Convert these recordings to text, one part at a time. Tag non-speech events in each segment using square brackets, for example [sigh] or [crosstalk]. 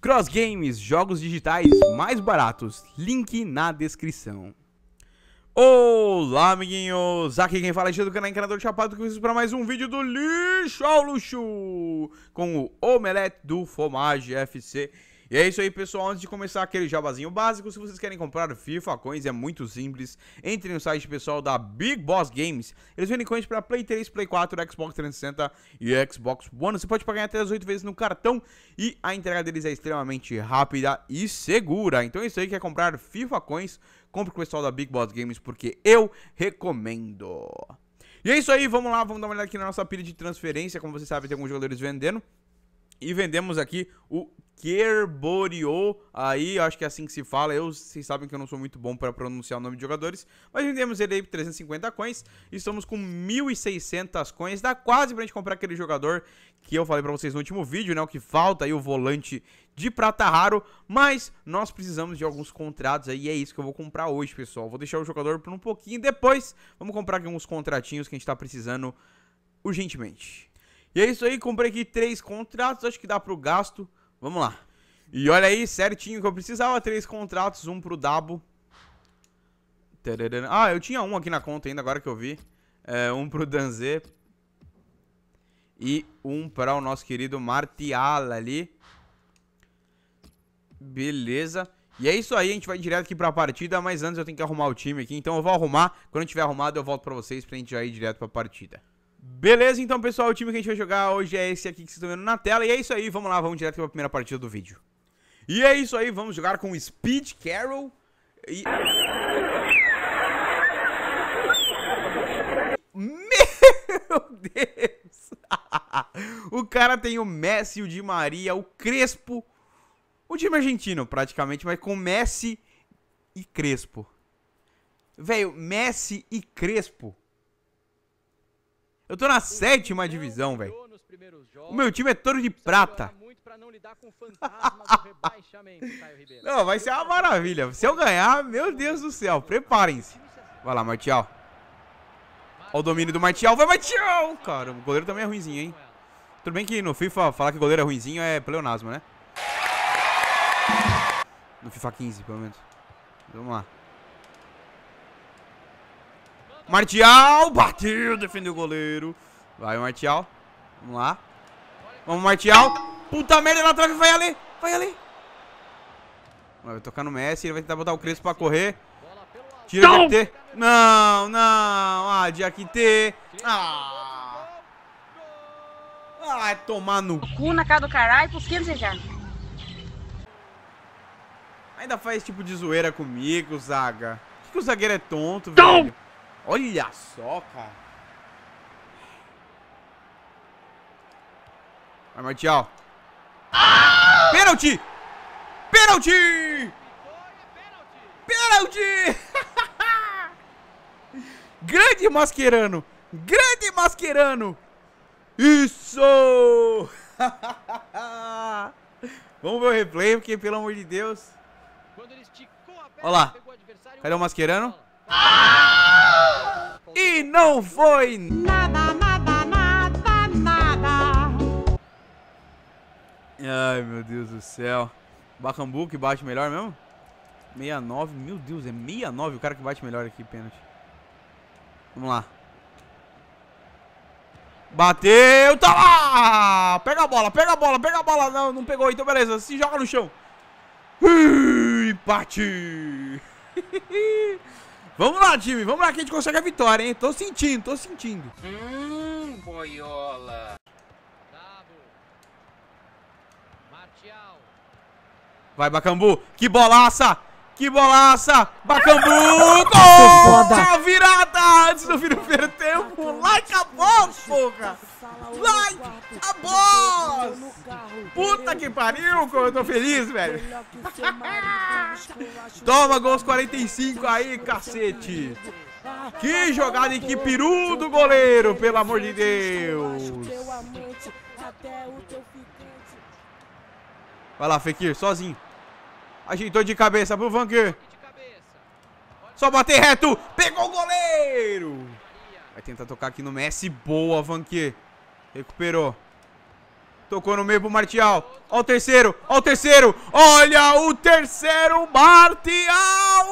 Cross Games, jogos digitais mais baratos. Link na descrição. Olá, amiguinhos! Aqui quem fala é do canal Encanador Chapado que vocês para mais um vídeo do Lixo ao Luxo com o Omelete do Fomage FC e é isso aí, pessoal. Antes de começar aquele jabazinho básico, se vocês querem comprar FIFA Coins, é muito simples. Entre no site pessoal da Big Boss Games. Eles vendem coins para Play 3, Play 4, Xbox 360 e Xbox One. Você pode pagar até as 8 vezes no cartão e a entrega deles é extremamente rápida e segura. Então é isso aí, quer comprar FIFA Coins? Compre com o pessoal da Big Boss Games porque eu recomendo. E é isso aí, vamos lá, vamos dar uma olhada aqui na nossa pilha de transferência. Como vocês sabem, tem alguns jogadores vendendo. E vendemos aqui o Kerborio, aí acho que é assim que se fala. Eu, vocês sabem que eu não sou muito bom para pronunciar o nome de jogadores, mas vendemos ele aí por 350 coins. Estamos com 1.600 coins, dá quase pra gente comprar aquele jogador que eu falei para vocês no último vídeo, né? O que falta aí o volante de prata raro, mas nós precisamos de alguns contratos aí, e é isso que eu vou comprar hoje, pessoal. Vou deixar o jogador por um pouquinho depois. Vamos comprar aqui uns contratinhos que a gente tá precisando urgentemente. E é isso aí, comprei aqui três contratos, acho que dá pro gasto. Vamos lá. E olha aí, certinho que eu precisava, três contratos, um pro Dabo. Ah, eu tinha um aqui na conta ainda, agora que eu vi. É, um pro Danzê. E um para o nosso querido Martial ali. Beleza. E é isso aí, a gente vai direto aqui pra partida, mas antes eu tenho que arrumar o time aqui, então eu vou arrumar. Quando eu tiver arrumado eu volto pra vocês pra gente já ir direto pra partida. Beleza, então, pessoal, o time que a gente vai jogar hoje é esse aqui que vocês estão vendo na tela. E é isso aí, vamos lá, vamos direto para a primeira partida do vídeo. E é isso aí, vamos jogar com Speed Carol e... Meu [laughs] Deus! [laughs] o cara tem o Messi, o Di Maria, o Crespo, o time argentino praticamente, mas com Messi e Crespo. Velho, Messi e Crespo eu tô na sétima divisão, velho. O meu time é touro de prata. Não, vai ser uma maravilha. Se eu ganhar, meu Deus do céu, preparem-se. Vai lá, Martial. Olha o domínio do Martial. Vai, Martial! Cara, o goleiro também é ruimzinho, hein? Tudo bem que no FIFA falar que o goleiro é ruimzinho é pleonasmo, né? No FIFA 15, pelo menos. Vamos lá. Martial, bateu, defendeu o goleiro. Vai, Martial. Vamos lá. Vamos, Martial. Puta merda, lá trave, vai ali, vai ali. Vai tocar no Messi, ele vai tentar botar o Crespo pra correr. Tira o Diakite. Não, não. Ah, Diakite. Ah. Ah, é tomar no cu na cara do caralho, por que você já? Ainda faz tipo de zoeira comigo, Zaga. Por que, que o zagueiro é tonto, velho? Olha só, cara. Vai, Martial. Pênalti! Pênalti! Pênalti! [laughs] Grande Mascherano! Grande Mascherano! Isso! [laughs] Vamos ver o replay, porque pelo amor de Deus. Olha lá. Cadê o Mascherano? E não foi nada, nada, nada, nada. Ai, meu Deus do céu. Bacambu que bate melhor mesmo? 69, meu Deus, é 69 o cara que bate melhor aqui, pênalti. Vamos lá. Bateu, tá lá! Pega a bola, pega a bola, pega a bola. Não, não pegou, então beleza, se joga no chão. Empate! [laughs] Vamos lá, time. Vamos lá que a gente consegue a vitória, hein? Tô sentindo, tô sentindo. Hum, boiola. Vai, Bacambu. Que bolaça. Que bolaça! Bacambu! Gol! Virada! Antes do primeiro tempo! Like a boss, porra! Like a boss! Puta que pariu, como eu tô feliz, velho! [laughs] Toma gols 45 aí, cacete! Que jogada e que peru do goleiro, pelo amor de Deus! Vai lá, Fekir, sozinho. Ajeitou de cabeça pro Van Só bater reto. Pegou o goleiro. Vai tentar tocar aqui no Messi. Boa, Van Recuperou. Tocou no meio pro Martial. Ó o terceiro. Ó o terceiro. Olha o terceiro Martial.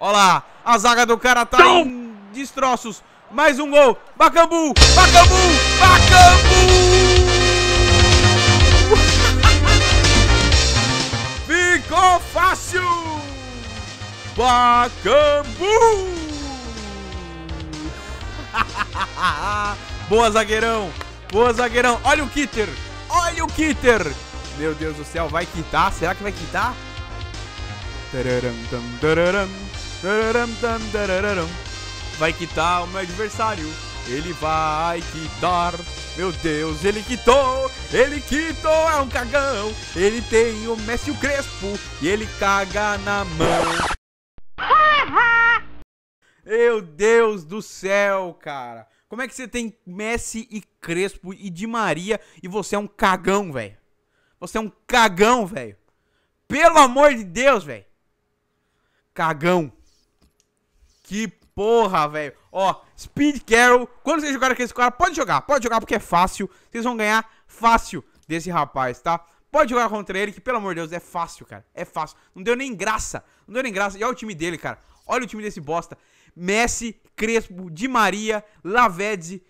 Olha lá. A zaga do cara tá em destroços. Mais um gol. Bacambu. Bacambu. Bacambu. Inácio Bacambu! [laughs] Boa, zagueirão! Boa, zagueirão! Olha o Kitter! Olha o Kitter! Meu Deus do céu, vai quitar? Será que vai quitar? Vai quitar o meu adversário. Ele vai quitar. Meu Deus, ele quitou, ele quitou, é um cagão. Ele tem o Messi o Crespo e ele caga na mão. Meu Deus do céu, cara. Como é que você tem Messi e Crespo e Di Maria e você é um cagão, velho? Você é um cagão, velho. Pelo amor de Deus, velho. Cagão. Que porra, velho. Ó, Speed Carol, quando vocês jogarem com esse cara, pode jogar, pode jogar porque é fácil. Vocês vão ganhar fácil desse rapaz, tá? Pode jogar contra ele, que pelo amor de Deus, é fácil, cara. É fácil. Não deu nem graça. Não deu nem graça. E olha o time dele, cara. Olha o time desse bosta. Messi, Crespo, Di Maria, Lavedzi.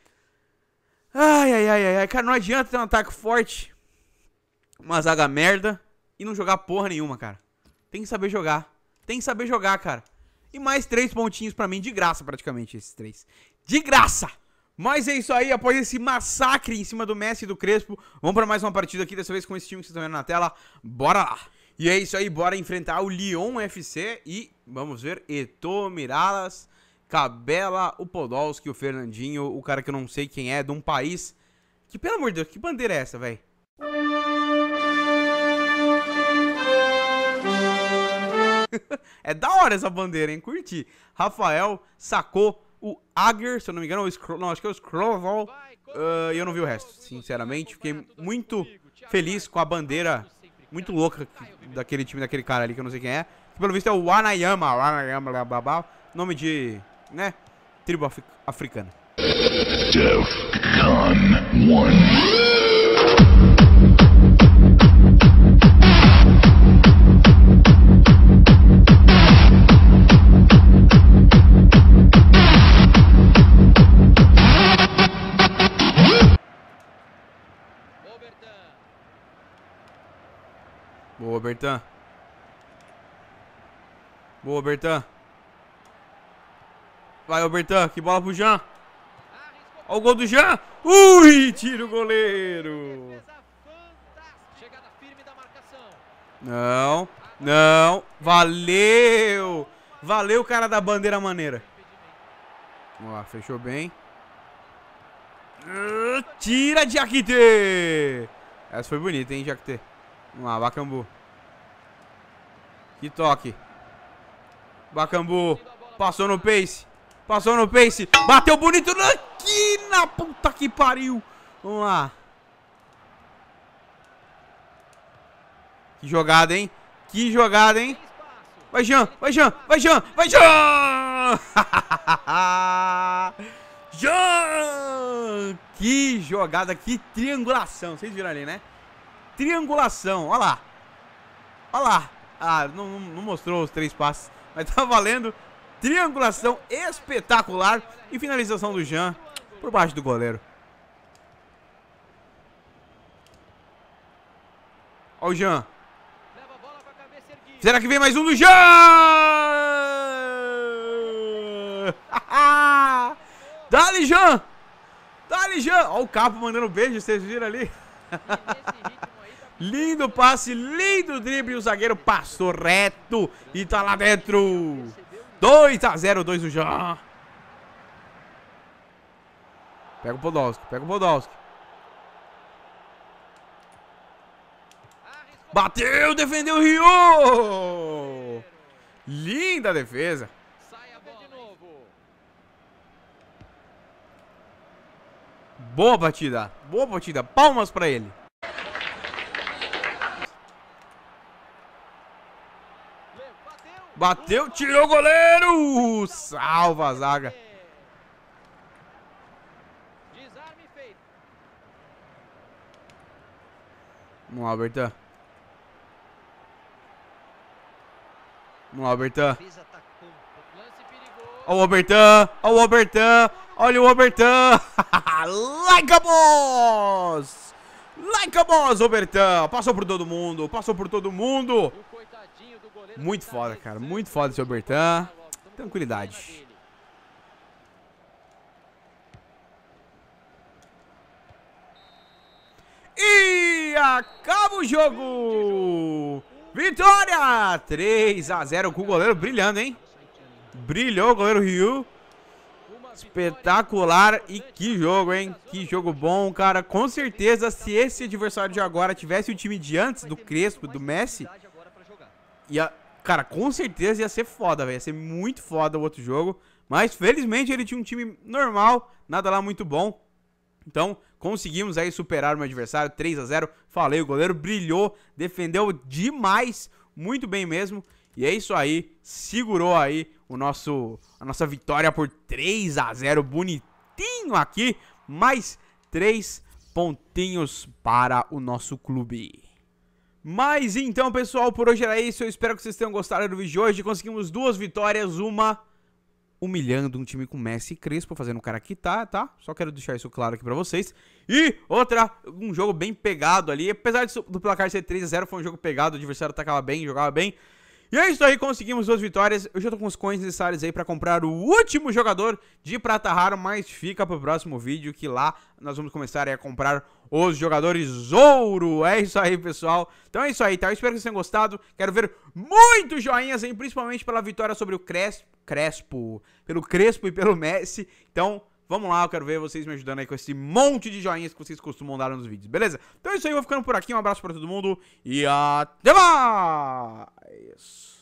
Ai, ai, ai, ai. Cara, não adianta ter um ataque forte, uma zaga merda e não jogar porra nenhuma, cara. Tem que saber jogar. Tem que saber jogar, cara. E mais três pontinhos para mim, de graça praticamente, esses três. De graça! Mas é isso aí, após esse massacre em cima do Messi e do Crespo, vamos para mais uma partida aqui, dessa vez com esse time que vocês estão vendo na tela. Bora lá! E é isso aí, bora enfrentar o Lyon FC e vamos ver Eto Miralas, Cabela, o Podolski, o Fernandinho, o cara que eu não sei quem é, de um país que, pelo amor de Deus, que bandeira é essa, velho? [laughs] é da hora essa bandeira, hein? Curti. Rafael sacou o Ager, se eu não me engano, o Scro não, acho que é o Scroval. Uh, e eu não vi o resto, sinceramente. Fiquei muito feliz com a bandeira muito louca daquele time, daquele cara ali, que eu não sei quem é. Que pelo visto é o Wanayama, Wanayama, blá, blá, blá, nome de, né, tribo africana. DEFCON 1 Bertan. Boa, Bertan. Vai, Bertan. Que bola pro Jean. Olha o gol do Jean. Ui, tira o goleiro. Não, não. Valeu. Valeu, cara da bandeira maneira. Vamos lá, fechou bem. Tira tira, Jaquete. Essa foi bonita, hein, Jaquete. Vamos lá, Bacambu. Que toque. Bacambu. Passou no pace. Passou no pace. Bateu bonito na quina. Puta que pariu. Vamos lá. Que jogada, hein? Que jogada, hein? Vai, Jean. Vai, Jean. Vai, Jean. Vai, Jean. [laughs] Jean. Que jogada. Que triangulação. Vocês viram ali, né? Triangulação. Olha lá. Olha lá. Ah, não, não mostrou os três passes, [laughs] mas tá valendo. Triangulação espetacular e finalização do Jean por baixo do goleiro. Olha o Jean. Será que vem mais um do Jean? [laughs] Dali, Jean! Dali, Jean! Olha o Capo mandando um beijo, vocês viram ali? [laughs] Lindo passe, lindo drible. O zagueiro passou reto e tá lá dentro. 2 a 0, 2 o Jean. Pega o Podolski, pega o Podolski. Bateu, defendeu o Rio! Linda defesa. Boa batida, boa batida. Palmas pra ele. Bateu, tirou o goleiro! Salva a zaga. Vamos lá, Bertan. Vamos lá, Bertan. Olha o Albertan, olha o Albertan, olha o Albertan. like a boss! [laughs] Like a boss, Albertan. Passou por todo mundo, passou por todo mundo. Muito foda, cara. Muito foda, seu Bertan. Tranquilidade. E acaba o jogo! Vitória! 3 a 0 com o goleiro brilhando, hein? Brilhou o goleiro Ryu. Espetacular e que jogo, hein? Que jogo bom, cara. Com certeza, se esse adversário de agora tivesse o time de antes, do Crespo, do Messi, Ia, cara, com certeza ia ser foda, velho. Ia ser muito foda o outro jogo. Mas felizmente ele tinha um time normal, nada lá muito bom. Então, conseguimos aí superar o meu adversário, 3 a 0 Falei, o goleiro brilhou, defendeu demais, muito bem mesmo. E é isso aí, segurou aí o nosso, a nossa vitória por 3 a 0 bonitinho aqui. Mais 3 pontinhos para o nosso clube. Mas então, pessoal, por hoje era isso. Eu espero que vocês tenham gostado do vídeo de hoje. Conseguimos duas vitórias, uma humilhando um time com Messi e Crespo, fazendo o cara quitar, tá? Só quero deixar isso claro aqui pra vocês. E outra, um jogo bem pegado ali. Apesar do placar ser 3x0, foi um jogo pegado, o adversário atacava bem, jogava bem. E é isso aí, conseguimos duas vitórias. Eu já tô com os coins necessários aí pra comprar o último jogador de prata raro, mas fica pro próximo vídeo que lá nós vamos começar a comprar os jogadores ouro. É isso aí, pessoal. Então é isso aí, tá? Eu espero que vocês tenham gostado. Quero ver muitos joinhas aí, principalmente pela vitória sobre o Crespo, Crespo pelo Crespo e pelo Messi. Então, Vamos lá, eu quero ver vocês me ajudando aí com esse monte de joinhas que vocês costumam dar nos vídeos, beleza? Então é isso aí, eu vou ficando por aqui, um abraço pra todo mundo e até mais!